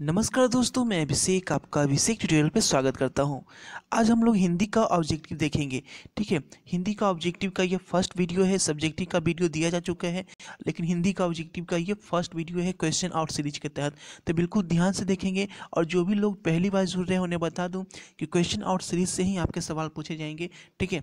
नमस्कार दोस्तों मैं अभिषेक आपका अभिषेक ट्यूटोरियल पर स्वागत करता हूं आज हम लोग हिंदी का ऑब्जेक्टिव देखेंगे ठीक है हिंदी का ऑब्जेक्टिव का ये फर्स्ट वीडियो है सब्जेक्टिव का वीडियो दिया जा चुका है लेकिन हिंदी का ऑब्जेक्टिव का ये फर्स्ट वीडियो है क्वेश्चन आउट सीरीज के तहत तो बिल्कुल ध्यान से देखेंगे और जो भी लोग पहली बार जुड़ रहे हैं उन्हें बता दूँ कि क्वेश्चन आउट सीरीज से ही आपके सवाल पूछे जाएंगे ठीक है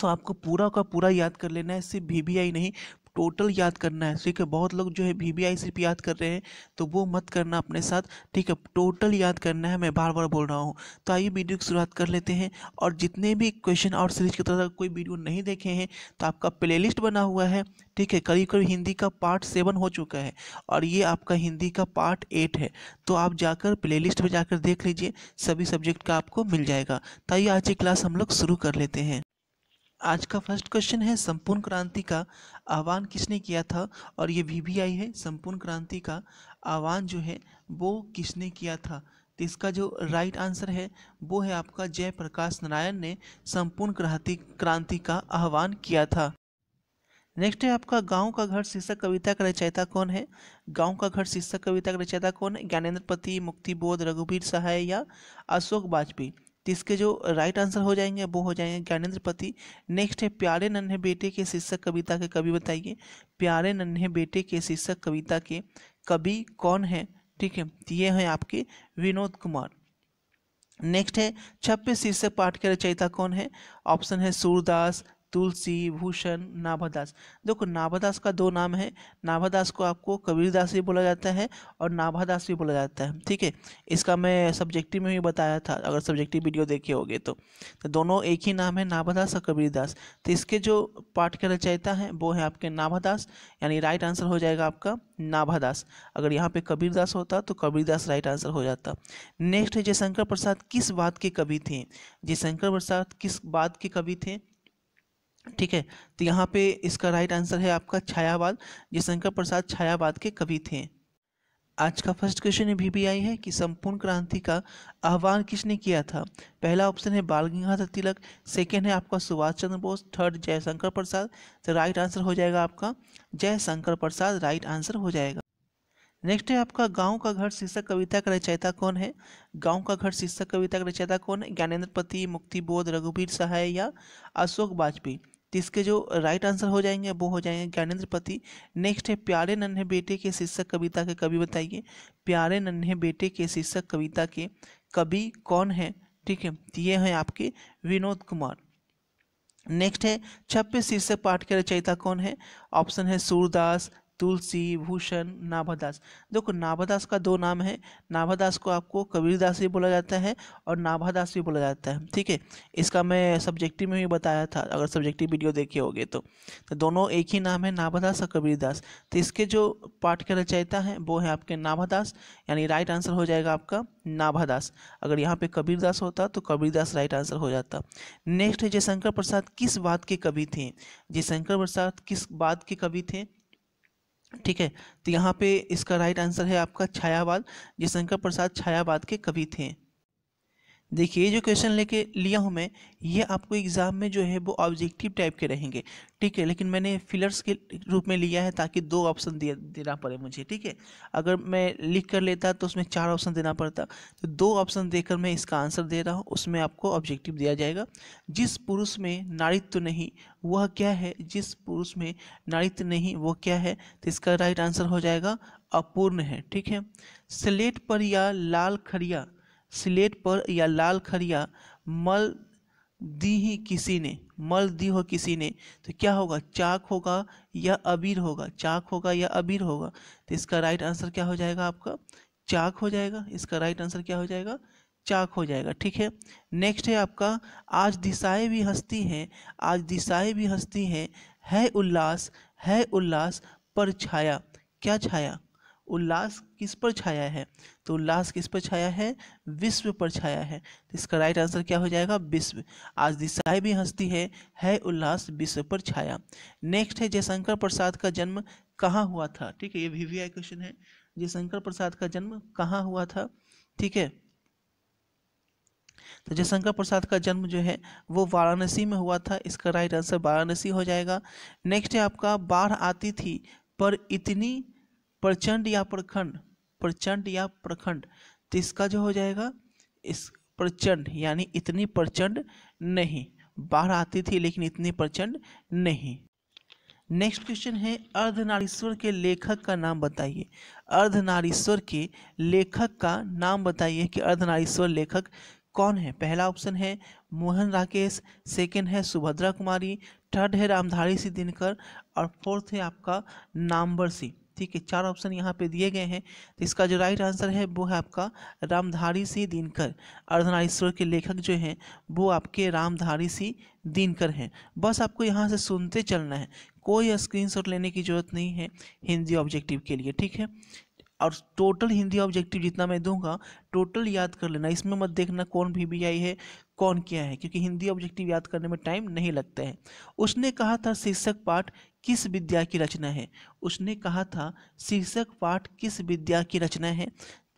तो आपको पूरा का पूरा याद कर लेना है सिर्फ वी नहीं टोटल याद करना है ठीक है बहुत लोग जो है वी वी आई सिर्फ याद कर रहे हैं तो वो मत करना अपने साथ ठीक है टोटल याद करना है मैं बार बार बोल रहा हूँ तो आइए वीडियो की शुरुआत कर लेते हैं और जितने भी क्वेश्चन और सीरीज की तरह कोई वीडियो नहीं देखे हैं तो आपका प्ले बना हुआ है ठीक है करीब करीब हिंदी का पार्ट सेवन हो चुका है और ये आपका हिंदी का पार्ट एट है तो आप जाकर प्ले में जाकर देख लीजिए सभी सब्जेक्ट का आपको मिल जाएगा तो आइए आज की क्लास हम लोग शुरू कर लेते हैं आज का फर्स्ट क्वेश्चन है संपूर्ण क्रांति का आह्वान किसने किया था और ये वी वी आई है संपूर्ण क्रांति का आह्वान जो है वो किसने किया था तो इसका जो राइट आंसर है वो है आपका जयप्रकाश नारायण ने संपूर्ण क्रांति क्रांति का आह्वान किया था नेक्स्ट है आपका गांव का घर शीर्षक कविता का रचयिता कौन है गांव का घर शीर्षक कविता का रचयिता कौन है ज्ञानेन्द्रपति मुक्तिबोध रघुवीर सहाय या अशोक वाजपेयी तो इसके जो राइट आंसर हो जाएंगे वो हो जाएंगे ज्ञानेन्द्र पति नेक्स्ट है प्यारे नन्हे बेटे के शीर्षक कविता के कवि बताइए प्यारे नन्हे बेटे के शीर्षक कविता के कवि कौन है ठीक है ये हैं आपके विनोद कुमार नेक्स्ट है छप्पे शीर्षक पाठ के रचयिता कौन है ऑप्शन है सूरदास तुलसी भूषण नाभादास देखो नाभादास का दो नाम है नाभादास को आपको कबीरदास भी बोला जाता है और नाभादास भी बोला जाता है ठीक है इसका मैं सब्जेक्टिव में भी बताया था अगर सब्जेक्टिव वीडियो देखे होगे तो तो दोनों एक ही नाम है नाभादास और कबीरदास तो इसके जो पाठ के रचयिता है वो है आपके नाभादास यानी राइट आंसर हो जाएगा आपका नाभादास अगर यहाँ पर कबीरदास होता तो कबीरदास राइट आंसर हो जाता नेक्स्ट है जयशंकर प्रसाद किस बात के कवि थे जयशंकर प्रसाद किस बात के कवि थे ठीक है तो यहाँ पे इसका राइट आंसर है आपका छायावाद शंकर प्रसाद छायावाद के कवि थे आज का फर्स्ट क्वेश्चन भी, भी आई है कि संपूर्ण क्रांति का आह्वान किसने किया था पहला ऑप्शन है बाल गंगाधर तिलक सेकेंड है आपका सुभाष चंद्र बोस थर्ड जयशंकर प्रसाद तो राइट आंसर हो जाएगा आपका जयशंकर प्रसाद राइट आंसर हो जाएगा नेक्स्ट है आपका गांव का घर शीर्षक कविता का रचयिता कौन है गांव का घर शीर्षक कविता का रचयिता कौन है ज्ञानेन्द्र पति मुक्तिबोध रघुवीर सहाय या अशोक वाजपेयी तो इसके जो राइट आंसर हो जाएंगे वो हो जाएंगे ज्ञानेन्द्र पति नेक्स्ट है प्यारे नन्हे बेटे के शीर्षक कविता के कवि बताइए प्यारे नन्हे बेटे के शीर्षक कविता के कवि कौन है ठीक है ये हैं आपके विनोद कुमार नेक्स्ट है छप्पे शीर्षक पाठ के रचयिता कौन है ऑप्शन है सूरदास तुलसी भूषण नाभादास देखो नाभादास का दो नाम है नाभादास को आपको कबीरदास भी बोला जाता है और नाभादास भी बोला जाता है ठीक है इसका मैं सब्जेक्टिव में भी बताया था अगर सब्जेक्टिव वीडियो देखे होगे तो तो दोनों एक ही नाम है नाभादास और कबीरदास तो इसके जो पाठ के रचयिता है वो है आपके नाभादास यानी राइट आंसर हो जाएगा आपका नाभादास अगर यहाँ पर कबीरदास होता तो कबीरदास राइट आंसर हो जाता नेक्स्ट है जयशंकर प्रसाद किस बात के कवि थे जयशंकर प्रसाद किस बात के कवि थे ठीक है तो यहाँ पे इसका राइट आंसर है आपका छायावाद जयशंकर प्रसाद छायावाद के कवि थे देखिए जो क्वेश्चन लेके लिया हूँ मैं ये आपको एग्ज़ाम में जो है वो ऑब्जेक्टिव टाइप के रहेंगे ठीक है लेकिन मैंने फिलर्स के रूप में लिया है ताकि दो ऑप्शन दिया देना पड़े मुझे ठीक है अगर मैं लिख कर लेता तो उसमें चार ऑप्शन देना पड़ता तो दो ऑप्शन देकर मैं इसका आंसर दे रहा हूँ उसमें आपको ऑब्जेक्टिव दिया जाएगा जिस पुरुष में नारित्व तो नहीं वह क्या है जिस पुरुष में नारित्व नहीं वह क्या है तो इसका राइट आंसर हो जाएगा अपूर्ण है ठीक है स्लेट पर या लाल खड़िया स्लेट पर या लाल खरिया मल दी ही किसी ने मल दी हो किसी ने तो क्या होगा चाक होगा या अबीर होगा चाक होगा या अबीर होगा तो इसका राइट आंसर क्या हो जाएगा आपका चाक हो जाएगा इसका राइट आंसर क्या हो जाएगा चाक हो जाएगा ठीक है नेक्स्ट है आपका आज दिशाएं भी हंसती हैं आज दिशाएं भी हंसती हैं है उल्लास है उल्लास पर छाया क्या छाया उल्लास किस पर छाया है तो उल्लास किस पर छाया है विश्व पर छाया है तो इसका राइट आंसर क्या हो जाएगा विश्व आज दिशाएं भी हंसती है है उल्लास विश्व पर छाया नेक्स्ट है जयशंकर प्रसाद का जन्म कहाँ हुआ था ठीक है ये वी वी आई क्वेश्चन है जयशंकर प्रसाद का जन्म कहाँ हुआ था ठीक है तो जयशंकर प्रसाद का जन्म जो है वो वाराणसी में हुआ था इसका राइट आंसर वाराणसी हो जाएगा नेक्स्ट है आपका बाढ़ आती थी पर इतनी प्रचंड या प्रखंड प्रचंड या प्रखंड तो इसका जो हो जाएगा इस प्रचंड यानी इतनी प्रचंड नहीं बाढ़ आती थी लेकिन इतनी प्रचंड नहीं नेक्स्ट क्वेश्चन है अर्धनारीश्वर के लेखक का नाम बताइए अर्धनारीश्वर के लेखक का नाम बताइए कि अर्धनारीश्वर लेखक कौन है पहला ऑप्शन है मोहन राकेश सेकंड है सुभद्रा कुमारी थर्ड है रामधारी सिंह दिनकर और फोर्थ है आपका नामवर सिंह ठीक है चार ऑप्शन यहाँ पे दिए गए हैं तो इसका जो राइट आंसर है वो है आपका रामधारी सिंह दिनकर अर्धनारीश्वर के लेखक जो हैं वो आपके रामधारी सिंह दिनकर हैं बस आपको यहाँ से सुनते चलना है कोई स्क्रीनशॉट लेने की ज़रूरत नहीं है हिंदी ऑब्जेक्टिव के लिए ठीक है और टोटल हिंदी ऑब्जेक्टिव जितना मैं दूंगा टोटल याद कर लेना इसमें मत देखना कौन वी बी आई है कौन क्या है क्योंकि हिंदी ऑब्जेक्टिव याद करने में टाइम नहीं लगता है उसने कहा था शीर्षक पाठ किस विद्या की रचना है उसने कहा था शीर्षक पाठ किस विद्या की रचना है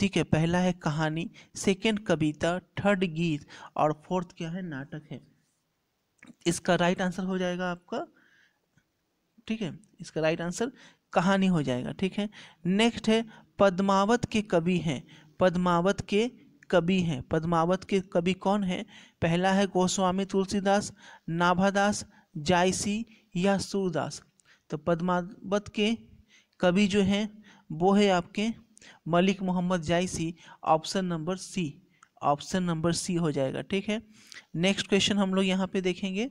ठीक है पहला है कहानी सेकेंड कविता थर्ड गीत और फोर्थ क्या है नाटक है इसका राइट आंसर हो जाएगा आपका ठीक है इसका राइट आंसर कहानी हो जाएगा ठीक है नेक्स्ट है पद्मावत के कवि हैं पद्मावत के कवि हैं पद्मावत के कवि कौन हैं पहला है गोस्वामी तुलसीदास नाभादास जायसी या सूरदास तो पद्मावत के कवि जो हैं वो है आपके Malik Mohammad Jayasi option number C option number C हो जाएगा ठीक है नेक्स्ट क्वेश्चन हम लोग यहाँ पे देखेंगे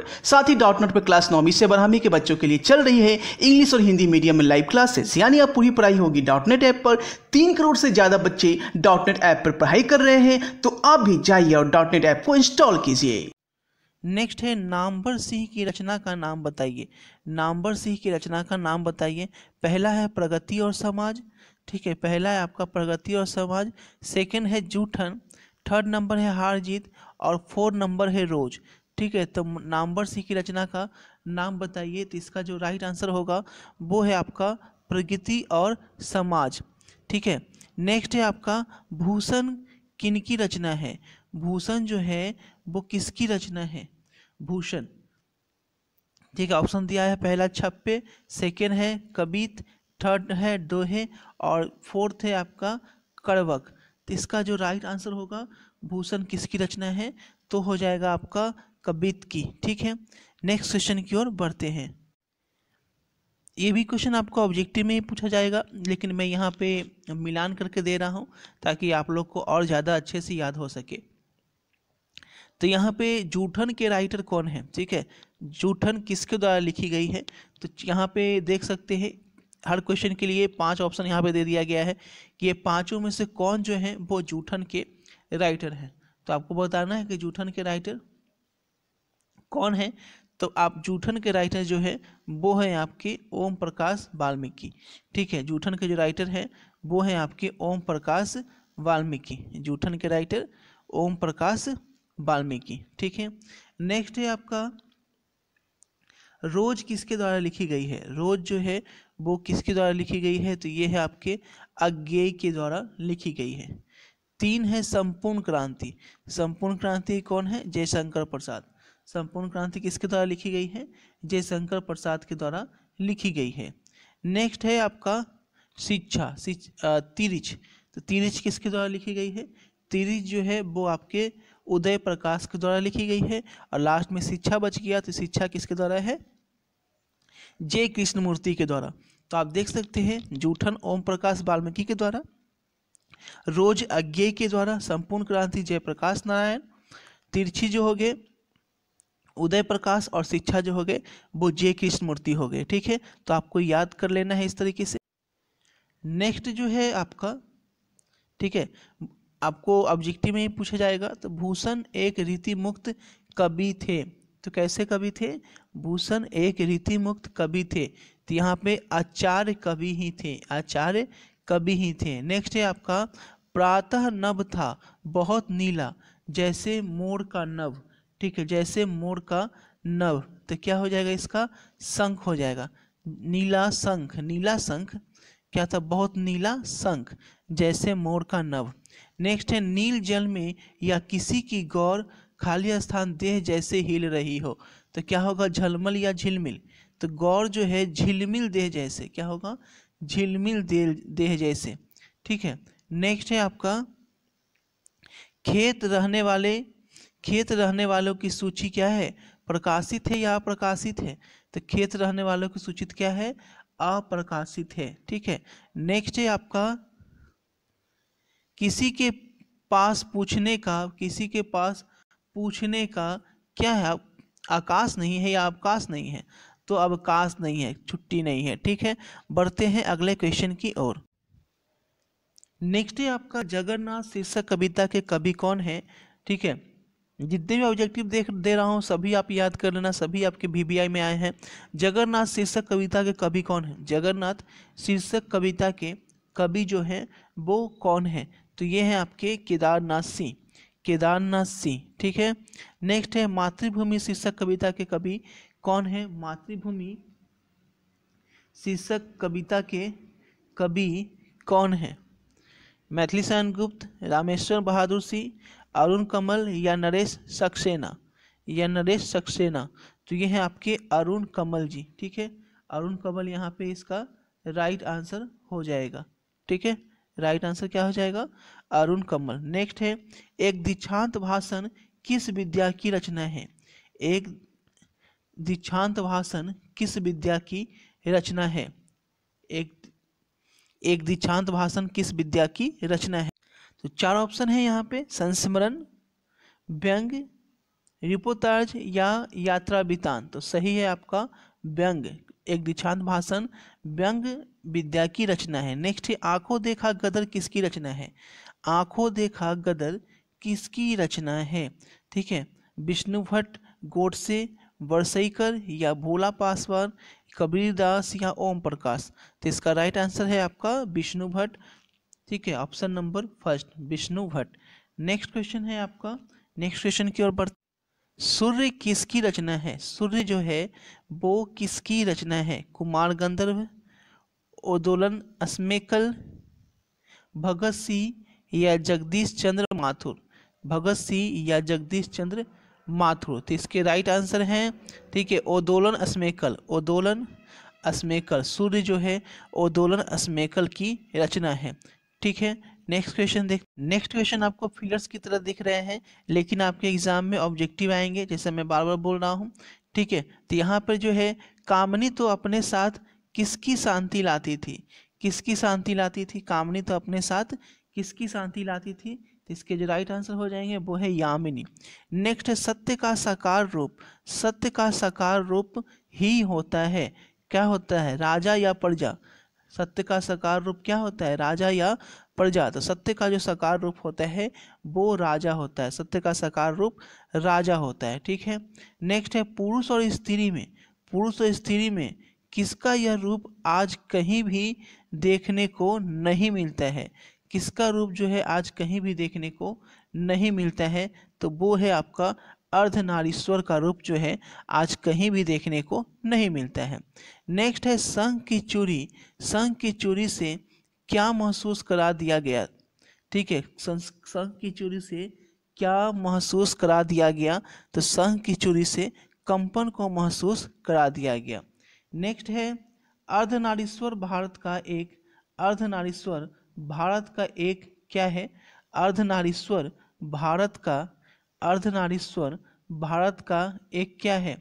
पर साथ ही डॉट नोट पर क्लास नौवीं से बारहवीं के बच्चों के लिए चल रही है इंग्लिश और हिंदी मीडियम में लाइव क्लासेस यानी अब पूरी पढ़ाई होगी डॉट नेट ऐप पर तीन करोड़ से ज़्यादा बच्चे डॉट नेट ऐप पर पढ़ाई कर रहे हैं तो आप भी जाइए और डॉट नेट ऐप को इंस्टॉल कीजिए नेक्स्ट है नामबर सिंह की रचना का नाम बताइए नामबर सिंह की रचना का नाम बताइए पहला है प्रगति और समाज ठीक है पहला है आपका प्रगति और समाज सेकंड है जूठन थर्ड नंबर है हार जीत और फोर नंबर है रोज ठीक है तो नामवर सिंह की रचना का नाम बताइए तो इसका जो राइट आंसर होगा वो है आपका प्रगति और समाज ठीक है नेक्स्ट है आपका भूषण किन की रचना है भूषण जो है वो किसकी रचना है भूषण ठीक है ऑप्शन दिया है पहला छप्पे सेकेंड है कबीत थर्ड है दोहे और फोर्थ है आपका कड़वक तो इसका जो राइट आंसर होगा भूषण किसकी रचना है तो हो जाएगा आपका कबीत की ठीक है नेक्स्ट क्वेश्चन की ओर बढ़ते हैं ये भी क्वेश्चन आपको ऑब्जेक्टिव में ही पूछा जाएगा लेकिन मैं यहाँ पे मिलान करके दे रहा हूँ ताकि आप लोग को और ज़्यादा अच्छे से याद हो सके तो यहाँ पे जूठन के राइटर कौन है ठीक है जूठन किसके द्वारा लिखी गई है तो यहाँ पे देख सकते हैं हर क्वेश्चन के लिए पांच ऑप्शन यहाँ पे दे दिया गया है कि ये पांचों में से कौन जो है वो जूठन के राइटर हैं तो आपको बताना है कि जूठन के राइटर कौन है तो आप जूठन के राइटर जो है वो है आपके ओम प्रकाश वाल्मीकि ठीक है जूठन के जो राइटर है वो है आपके ओम प्रकाश वाल्मीकि जूठन के राइटर ओम प्रकाश वाल्मीकि ठीक है नेक्स्ट है आपका रोज किसके द्वारा लिखी गई है रोज जो है वो किसके द्वारा लिखी गई है तो ये है आपके अज्ञेय के द्वारा लिखी गई है तीन है संपूर्ण क्रांति संपूर्ण क्रांति कौन है जयशंकर प्रसाद संपूर्ण क्रांति किसके द्वारा लिखी गई है जयशंकर प्रसाद के द्वारा लिखी गई है नेक्स्ट है आपका शिक्षा तिरिच तो तिरिच किसके द्वारा लिखी गई है तिरिच जो है वो आपके उदय प्रकाश के द्वारा लिखी गई है और लास्ट में शिक्षा बच गया तो शिक्षा किसके द्वारा है जय कृष्णमूर्ति के द्वारा तो आप देख सकते हैं जूठन ओम प्रकाश वाल्मीकि के द्वारा रोज अज्ञे के द्वारा संपूर्ण क्रांति जयप्रकाश नारायण तिरछी जो हो गए उदय प्रकाश और शिक्षा जो हो गए वो कृष्ण कृष्णमूर्ति हो गए ठीक है तो आपको याद कर लेना है इस तरीके से नेक्स्ट जो है आपका ठीक है आपको ऑब्जेक्टिव में ही पूछा जाएगा तो भूषण एक रीति मुक्त कवि थे तो कैसे कवि थे भूषण एक रीति मुक्त कवि थे तो यहाँ पे आचार्य कवि ही थे आचार्य कवि ही थे नेक्स्ट है आपका प्रातः नभ था बहुत नीला जैसे मोर का नभ ठीक है जैसे मोर का नव तो क्या हो जाएगा इसका शंख हो जाएगा नीला शंख नीला शंख क्या था बहुत नीला शंख जैसे मोर का नव नेक्स्ट है नील जल में या किसी की गौर खाली स्थान देह जैसे हिल रही हो तो क्या होगा झलमल या झिलमिल तो गौर जो है झिलमिल देह जैसे क्या होगा झिलमिल देह देह जैसे ठीक है नेक्स्ट है आपका खेत रहने वाले खेत रहने वालों की सूची क्या है प्रकाशित है या अप्रकाशित है तो खेत रहने वालों की सूचित तो क्या है अप्रकाशित है ठीक है नेक्स्ट है आपका किसी के पास पूछने का किसी के पास पूछने का क्या है आकाश नहीं है या अवकाश नहीं है तो अवकाश नहीं है छुट्टी नहीं है ठीक है बढ़ते हैं अगले क्वेश्चन की ओर नेक्स्ट है आपका जगन्नाथ शीर्षक कविता के कवि कौन है ठीक है जितने भी ऑब्जेक्टिव देख दे रहा हूँ सभी आप याद कर लेना सभी आपके वी में आए हैं जगन्नाथ शीर्षक कविता के कवि कौन है जगन्नाथ शीर्षक कविता के कवि जो है वो कौन है तो ये हैं आपके केदारनाथ सिंह केदारनाथ सिंह ठीक है नेक्स्ट है मातृभूमि शीर्षक कविता के कवि कौन है मातृभूमि शीर्षक कविता के कवि कौन है मैथिली शयन गुप्त रामेश्वर बहादुर सिंह अरुण कमल या नरेश सक्सेना या नरेश सक्सेना तो ये हैं आपके अरुण कमल जी ठीक है अरुण कमल यहाँ पे इसका राइट आंसर हो जाएगा ठीक है राइट आंसर क्या हो जाएगा अरुण कमल नेक्स्ट है एक दीक्षांत भाषण किस विद्या की रचना है एक दीक्षांत भाषण किस विद्या की रचना है एक एक दीक्षांत भाषण किस विद्या की रचना है तो चार ऑप्शन है यहाँ पे संस्मरण व्यंग रिपोतार्ज या यात्रा वितान तो सही है आपका व्यंग एक दीक्षांत भाषण व्यंग विद्या की रचना है नेक्स्ट है आंखों देखा गदर किसकी रचना है आंखों देखा गदर किसकी रचना है ठीक है विष्णु भट्ट गोडसे वर्सईकर या भोला पासवान कबीरदास या ओम प्रकाश तो इसका राइट आंसर है आपका विष्णु भट्ट ठीक है option number first Vishnu Bhatt next question है आपका नेक्स्ट क्वेश्चन की ओर बढ़ते सूर्य किसकी रचना है सूर्य जो है वो किसकी रचना है कुमार गंधर्व ओदोलन अस्मेकल भगत सिंह या जगदीश चंद्र माथुर भगत सिंह या जगदीश चंद्र माथुर तो इसके राइट आंसर हैं ठीक है ओदोलन अस्मेकल ओदोलन अस्मेकल सूर्य जो है ओदोलन अस्मेकल की रचना है ठीक है नेक्स्ट क्वेश्चन देख नेक्स्ट क्वेश्चन आपको फिगर्स की तरह दिख रहे हैं लेकिन आपके एग्जाम में ऑब्जेक्टिव आएंगे जैसे मैं बार बार बोल रहा हूँ ठीक है तो यहाँ पर जो है कामनी तो अपने साथ किसकी शांति लाती थी किसकी शांति लाती थी कामनी तो अपने साथ किसकी शांति लाती थी तो इसके जो राइट आंसर हो जाएंगे वो है यामिनी नेक्स्ट है सत्य का साकार रूप सत्य का साकार रूप ही होता है क्या होता है राजा या प्रजा सत्य का सकार रूप क्या होता है राजा या प्रजा तो सत्य का जो सकार रूप होता है वो राजा होता है सत्य का सकार रूप राजा होता है ठीक है नेक्स्ट है पुरुष और स्त्री में पुरुष और स्त्री में किसका यह रूप आज कहीं भी देखने को नहीं मिलता है किसका रूप जो है आज कहीं भी देखने को नहीं मिलता है तो वो है आपका अर्धनारीश्वर का रूप जो है आज कहीं भी देखने को नहीं मिलता है नेक्स्ट है संघ की चूरी संघ की चूरी से क्या महसूस करा दिया गया ठीक है संघ की चूरी से क्या महसूस करा दिया गया तो संघ की चूरी से कंपन को महसूस करा दिया गया नेक्स्ट है अर्धनारीश्वर भारत का एक अर्धनारीश्वर भारत का एक क्या है अर्धनारीश्वर भारत का अर्धनारीश्वर भारत का एक क्या है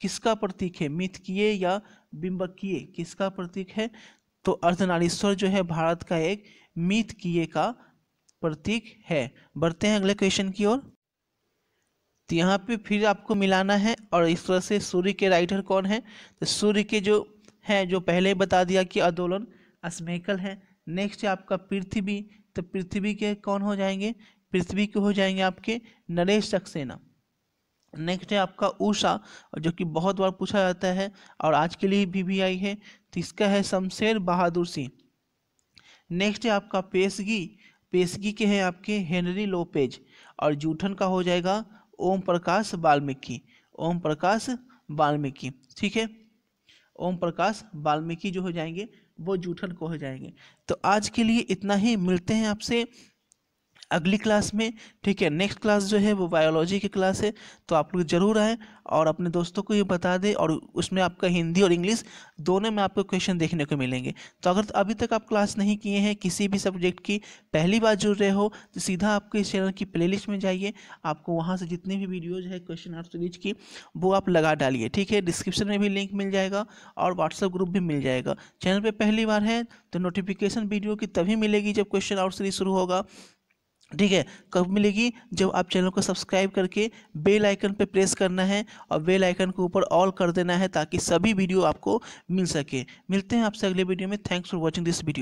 किसका प्रतीक है मिथकीय या बिंबकीय किसका प्रतीक है तो अर्धनारीश्वर जो है भारत का एक मिथकीय का प्रतीक है बढ़ते हैं अगले क्वेश्चन की ओर तो यहाँ पे फिर आपको मिलाना है और इस तरह से सूर्य के राइटर कौन है तो सूर्य के जो है जो पहले ही बता दिया कि अदोलन अस्मेकल है नेक्स्ट आपका पृथ्वी तो पृथ्वी के कौन हो जाएंगे पृथ्वी के हो जाएंगे आपके नरेश सक्सेना नेक्स्ट है आपका ऊषा जो कि बहुत बार पूछा जाता है और आज के लिए भी, भी आई है तो इसका है शमशेर बहादुर सिंह नेक्स्ट है आपका पेशगी पेशगी के हैं आपके हेनरी लोपेज और जूठन का हो जाएगा ओम प्रकाश वाल्मीकि ओम प्रकाश वाल्मीकि ठीक है ओम प्रकाश वाल्मीकि जो हो जाएंगे वो जूठन को हो जाएंगे तो आज के लिए इतना ही मिलते हैं आपसे अगली क्लास में ठीक है नेक्स्ट क्लास जो है वो बायोलॉजी की क्लास है तो आप लोग ज़रूर आएँ और अपने दोस्तों को ये बता दें और उसमें आपका हिंदी और इंग्लिश दोनों में आपको क्वेश्चन देखने को मिलेंगे तो अगर अभी तक आप क्लास नहीं किए हैं किसी भी सब्जेक्ट की पहली बार जुड़ रहे हो तो सीधा आपके इस चैनल की प्ले में जाइए आपको वहाँ से जितनी भी वीडियोज़ है क्वेश्चन आर सीरीज की वो आप लगा डालिए ठीक है डिस्क्रिप्शन में भी लिंक मिल जाएगा और व्हाट्सएप ग्रुप भी मिल जाएगा चैनल पर पहली बार है तो नोटिफिकेशन वीडियो की तभी मिलेगी जब क्वेश्चन आउट सीरीज शुरू होगा ठीक है कब मिलेगी जब आप चैनल को सब्सक्राइब करके बेल आइकन पर प्रेस करना है और बेल आइकन के ऊपर ऑल कर देना है ताकि सभी वीडियो आपको मिल सके मिलते हैं आपसे अगले वीडियो में thanks for watching this video